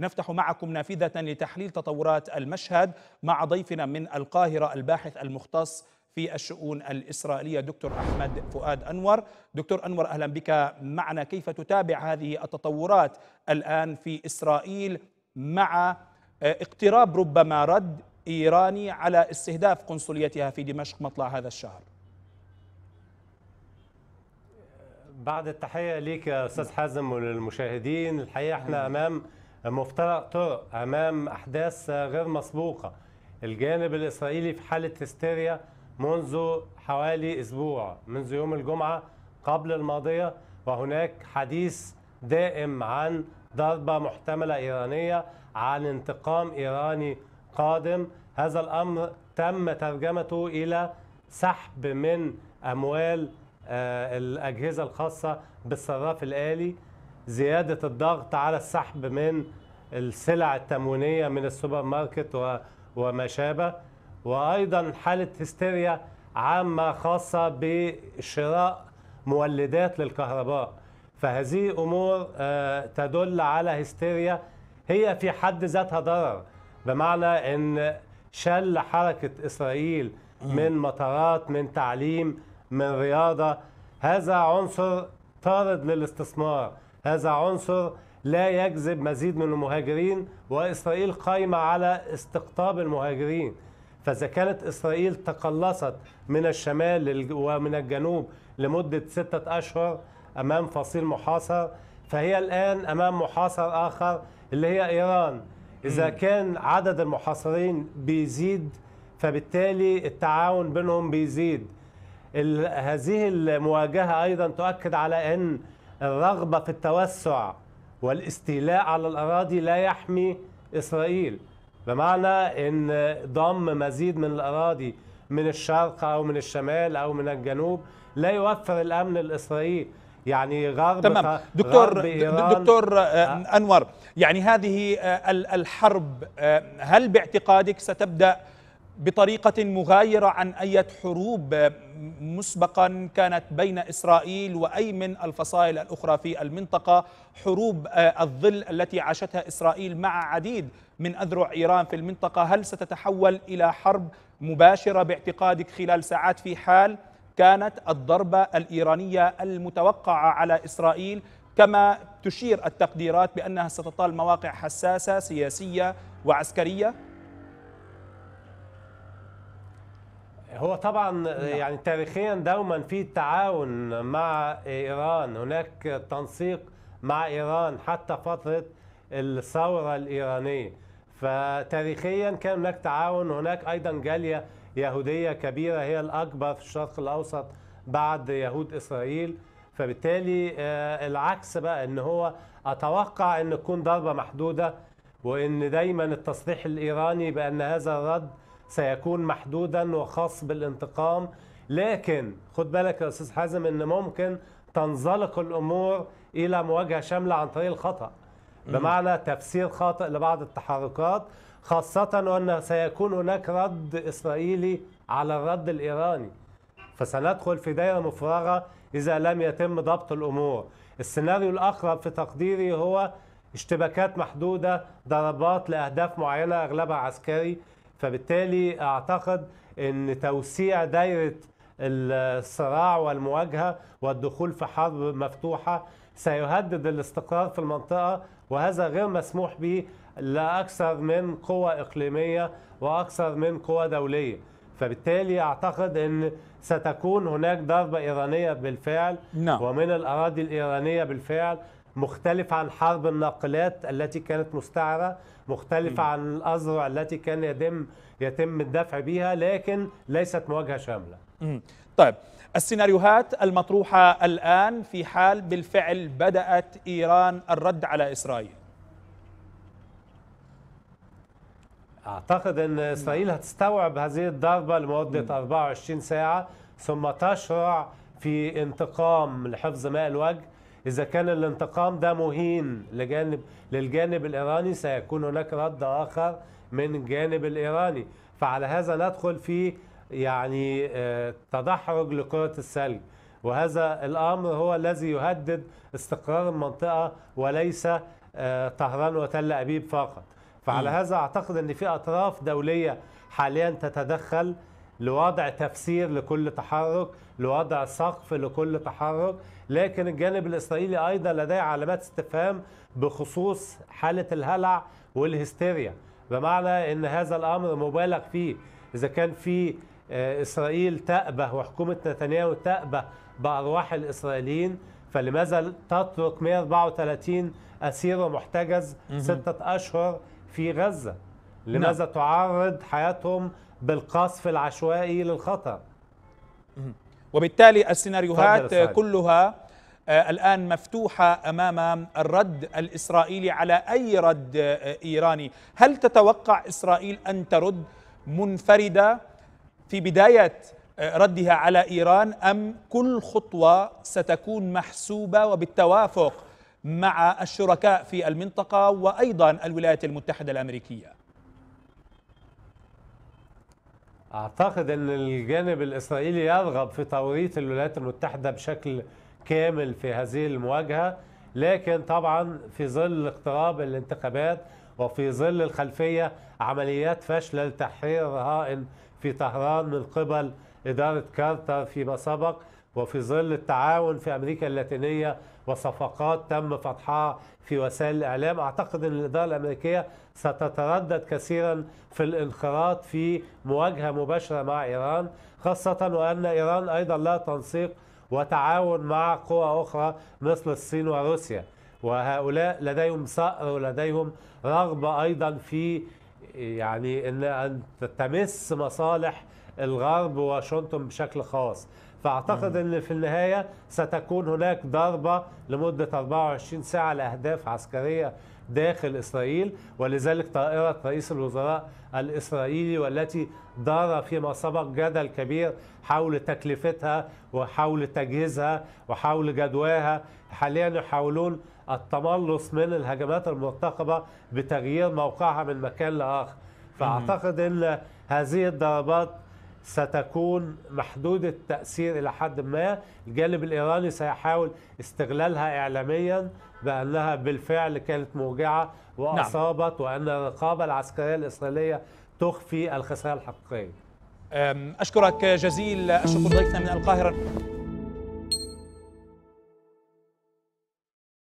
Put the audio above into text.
نفتح معكم نافذة لتحليل تطورات المشهد مع ضيفنا من القاهرة الباحث المختص في الشؤون الإسرائيلية دكتور أحمد فؤاد أنور دكتور أنور أهلا بك معنا كيف تتابع هذه التطورات الآن في إسرائيل مع آه، اقتراب ربما رد إيراني على استهداف قنصليتها في دمشق مطلع هذا الشهر بعد التحية لك أستاذ حازم وللمشاهدين الحقيقة احنا أمام مفترق طرق امام احداث غير مسبوقه الجانب الاسرائيلي في حاله هستيريا منذ حوالي اسبوع منذ يوم الجمعه قبل الماضيه وهناك حديث دائم عن ضربه محتمله ايرانيه عن انتقام ايراني قادم هذا الامر تم ترجمته الى سحب من اموال آه، الاجهزه الخاصه بالصراف الالي زياده الضغط على السحب من السلع التموينيه من السوبر ماركت وما شابه وايضا حاله هستيريا عامه خاصه بشراء مولدات للكهرباء فهذه امور آه، تدل على هستيريا هي في حد ذاتها ضرر بمعنى ان شل حركه اسرائيل من مطارات من تعليم من رياضه هذا عنصر طارد للاستثمار هذا عنصر لا يجذب مزيد من المهاجرين وإسرائيل قايمة على استقطاب المهاجرين فإذا كانت إسرائيل تقلصت من الشمال ومن الجنوب لمدة ستة أشهر أمام فصيل محاصر فهي الآن أمام محاصر آخر اللي هي إيران إذا كان عدد المحاصرين بيزيد فبالتالي التعاون بينهم بيزيد هذه المواجهة أيضا تؤكد على أن الرغبة في التوسع والاستيلاء على الأراضي لا يحمي إسرائيل بمعنى أن ضم مزيد من الأراضي من الشرق أو من الشمال أو من الجنوب لا يوفر الأمن لإسرائيل يعني غرب تمام دكتور غرب دكتور آه، آه. انور يعني هذه آه، الحرب هل باعتقادك ستبدا بطريقة مغايرة عن أي حروب مسبقا كانت بين إسرائيل وأي من الفصائل الأخرى في المنطقة حروب آه، الظل التي عاشتها إسرائيل مع عديد من أذرع إيران في المنطقة هل ستتحول إلى حرب مباشرة باعتقادك خلال ساعات في حال كانت الضربة الإيرانية المتوقعة على إسرائيل كما تشير التقديرات بأنها ستطال مواقع حساسة سياسية وعسكرية؟ هو طبعا نعم. يعني تاريخيا دوما في تعاون مع ايران هناك تنسيق مع ايران حتى فتره الثوره الايرانيه فتاريخيا كان هناك تعاون هناك ايضا جاليه يهوديه كبيره هي الاكبر في الشرق الاوسط بعد يهود اسرائيل فبالتالي آه، العكس بقى ان هو اتوقع ان تكون ضربه محدوده وان دايما التصريح الايراني بان هذا الرد سيكون محدودا وخاص بالانتقام لكن خد بالك يا استاذ حازم ان ممكن تنزلق الامور الى مواجهه شامله عن طريق الخطا بمعنى تفسير خاطئ لبعض التحركات خاصه وان سيكون هناك رد اسرائيلي على الرد الايراني فسندخل في دائره مفرغه اذا لم يتم ضبط الامور السيناريو الاقرب في تقديري هو اشتباكات محدوده ضربات لاهداف معينه اغلبها عسكري فبالتالي اعتقد ان توسيع دايره الصراع والمواجهه والدخول في حرب مفتوحه سيهدد الاستقرار في المنطقه وهذا غير مسموح به لاكثر من قوى اقليميه واكثر من قوى دوليه فبالتالي اعتقد ان ستكون هناك ضربه ايرانيه بالفعل نعم. ومن الاراضي الايرانيه بالفعل مختلف عن حرب الناقلات التي كانت مستعرة مختلفة م. عن الأزرع التي كان يتم يتم الدفع بها لكن ليست مواجهة شاملة م. طيب السيناريوهات المطروحة الآن في حال بالفعل بدأت إيران الرد على إسرائيل أعتقد أن إسرائيل هتستوعب هذه الضربة لمدة 24 ساعة ثم تشرع في انتقام لحفظ ماء الوجه إذا كان الانتقام ده مهين لجانب للجانب الإيراني سيكون هناك رد آخر من الجانب الإيراني فعلى هذا ندخل في يعني آه، تدحرج لكرة الثلج وهذا الأمر هو الذي يهدد استقرار المنطقة وليس آه، طهران وتل أبيب فقط فعلى هذا أعتقد أن في أطراف دولية حاليا تتدخل لوضع تفسير لكل تحرك لوضع سقف لكل تحرك لكن الجانب الإسرائيلي أيضا لديه علامات استفهام بخصوص حالة الهلع والهستيريا بمعنى أن هذا الأمر مبالغ فيه إذا كان في آه، إسرائيل تأبه وحكومة نتنياهو تأبه بأرواح الإسرائيليين فلماذا تترك 134 أسير ومحتجز ستة أشهر في غزة لماذا نعم. تعرض حياتهم بالقصف العشوائي للخطر وبالتالي السيناريوهات كلها آه، الآن مفتوحة أمام الرد الإسرائيلي على أي رد آه، إيراني هل تتوقع إسرائيل أن ترد منفردة في بداية آه، ردها على إيران أم كل خطوة ستكون محسوبة وبالتوافق مع الشركاء في المنطقة وأيضا الولايات المتحدة الأمريكية اعتقد ان الجانب الاسرائيلي يرغب في توريط الولايات المتحده بشكل كامل في هذه المواجهه لكن طبعا في ظل اقتراب الانتخابات وفي ظل الخلفيه عمليات فاشله لتحرير رهائن في طهران من قبل اداره كارتر فيما سبق وفي ظل التعاون في أمريكا اللاتينية وصفقات تم فتحها في وسائل الإعلام أعتقد أن الإدارة الأمريكية ستتردد كثيرا في الانخراط في مواجهة مباشرة مع إيران خاصة وأن إيران أيضا لها تنسيق وتعاون مع قوى أخرى مثل الصين وروسيا وهؤلاء لديهم صقر ولديهم رغبة أيضا في يعني أن تمس مصالح الغرب وواشنطن بشكل خاص فأعتقد أن في النهاية ستكون هناك ضربة لمدة 24 ساعة لأهداف عسكرية داخل إسرائيل ولذلك طائرة رئيس الوزراء الإسرائيلي والتي دار فيما سبق جدل كبير حول تكلفتها وحول تجهيزها وحول جدواها حاليا يحاولون التملص من الهجمات المرتقبة بتغيير موقعها من مكان لآخر فأعتقد أن هذه الضربات ستكون محدودة التأثير إلى حد ما الجانب الإيراني سيحاول استغلالها إعلاميا بأنها بالفعل كانت موجعة نعم. وأصابت نعم. وأن الرقابة العسكرية الإسرائيلية تخفي الخسائر الحقيقية أشكرك جزيل الشكر ضيفنا من القاهرة